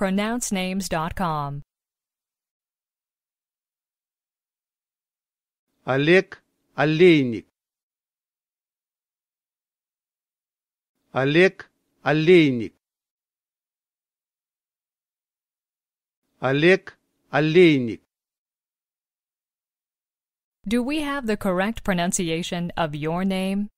pronouncenames.com. Олег Олейник. Олег Олейник. Олег Олейник. Do we have the correct pronunciation of your name?